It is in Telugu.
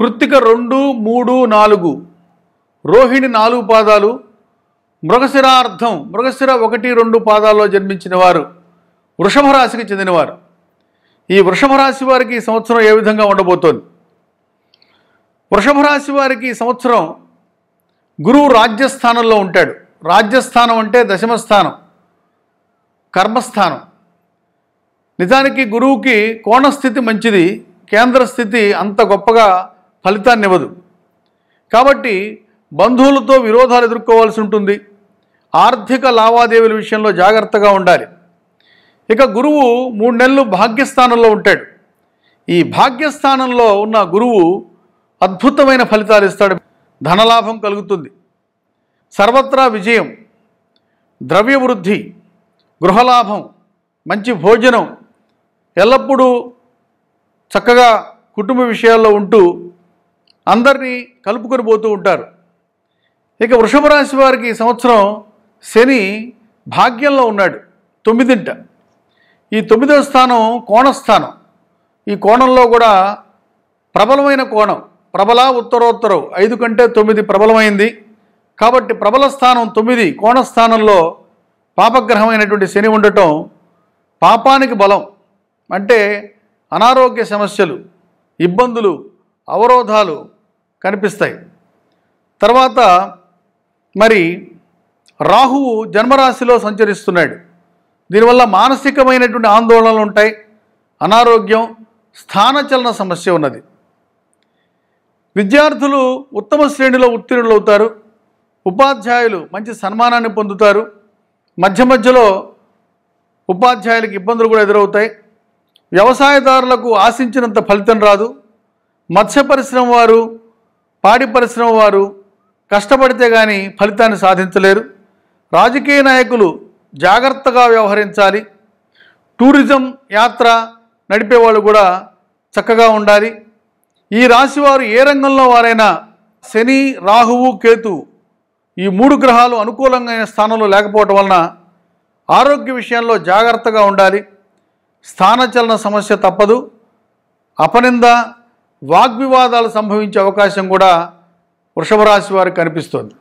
కృత్తిక రెండు మూడు నాలుగు రోహిణి నాలుగు పాదాలు మృగశిర అర్థం మృగశిర ఒకటి రెండు పాదాల్లో జన్మించిన వారు వృషభ రాశికి చెందినవారు ఈ వృషభ రాశి వారికి ఈ సంవత్సరం ఏ విధంగా ఉండబోతోంది వృషభ రాశి వారికి ఈ సంవత్సరం గురువు రాజ్యస్థానంలో ఉంటాడు రాజ్యస్థానం అంటే దశమస్థానం కర్మస్థానం నిజానికి గురువుకి కోణస్థితి మంచిది కేంద్ర స్థితి అంత గొప్పగా ఫలితాన్ని ఇవ్వదు కాబట్టి బంధువులతో విరోధాలు ఎదుర్కోవాల్సి ఉంటుంది ఆర్థిక లావాదేవీల విషయంలో జాగ్రత్తగా ఉండాలి ఇక గురువు మూడు నెలలు భాగ్యస్థానంలో ఉంటాడు ఈ భాగ్యస్థానంలో ఉన్న గురువు అద్భుతమైన ఫలితాలు ఇస్తాడు ధనలాభం కలుగుతుంది సర్వత్రా విజయం ద్రవ్య వృద్ధి గృహలాభం మంచి భోజనం ఎల్లప్పుడూ చక్కగా కుటుంబ విషయాల్లో ఉంటూ అందరినీ కలుపుకొని పోతూ ఉంటారు ఇక వృషభ రాశి వారికి ఈ సంవత్సరం శని భాగ్యంలో ఉన్నాడు తొమ్మిదింట ఈ తొమ్మిదో స్థానం కోణస్థానం ఈ కోణంలో కూడా ప్రబలమైన కోణం ప్రబల ఉత్తరోత్తరం ఐదు కంటే తొమ్మిది ప్రబలమైంది కాబట్టి ప్రబల స్థానం తొమ్మిది కోణస్థానంలో పాపగ్రహమైనటువంటి శని ఉండటం పాపానికి బలం అంటే అనారోగ్య సమస్యలు ఇబ్బందులు అవరోధాలు కనిపిస్తాయి తర్వాత మరి రాహువు జన్మరాశిలో సంచరిస్తున్నాడు దీనివల్ల మానసికమైనటువంటి ఆందోళనలు ఉంటాయి అనారోగ్యం స్థానచలన సమస్య ఉన్నది విద్యార్థులు ఉత్తమ శ్రేణిలో ఉత్తీర్ణులు అవుతారు ఉపాధ్యాయులు మంచి సన్మానాన్ని పొందుతారు మధ్య మధ్యలో ఉపాధ్యాయులకు ఇబ్బందులు కూడా ఎదురవుతాయి వ్యవసాయదారులకు ఆశించినంత ఫలితం రాదు మత్స్య పరిశ్రమ వారు పాడి పరిశ్రమ వారు కష్టపడితే కానీ ఫలితాన్ని సాధించలేరు రాజకీయ నాయకులు జాగ్రత్తగా వ్యవహరించాలి టూరిజం యాత్ర నడిపేవాళ్ళు కూడా చక్కగా ఉండాలి ఈ రాశివారు ఏ రంగంలో వారైనా శని రాహువు కేతు ఈ మూడు గ్రహాలు అనుకూలంగా స్థానంలో లేకపోవటం వలన ఆరోగ్య విషయంలో జాగ్రత్తగా ఉండాలి స్థానచలన సమస్య తప్పదు అపనింద వాగ్వివాదాలు సంభవించే అవకాశం కూడా వృషభ రాశి వారికి కనిపిస్తోంది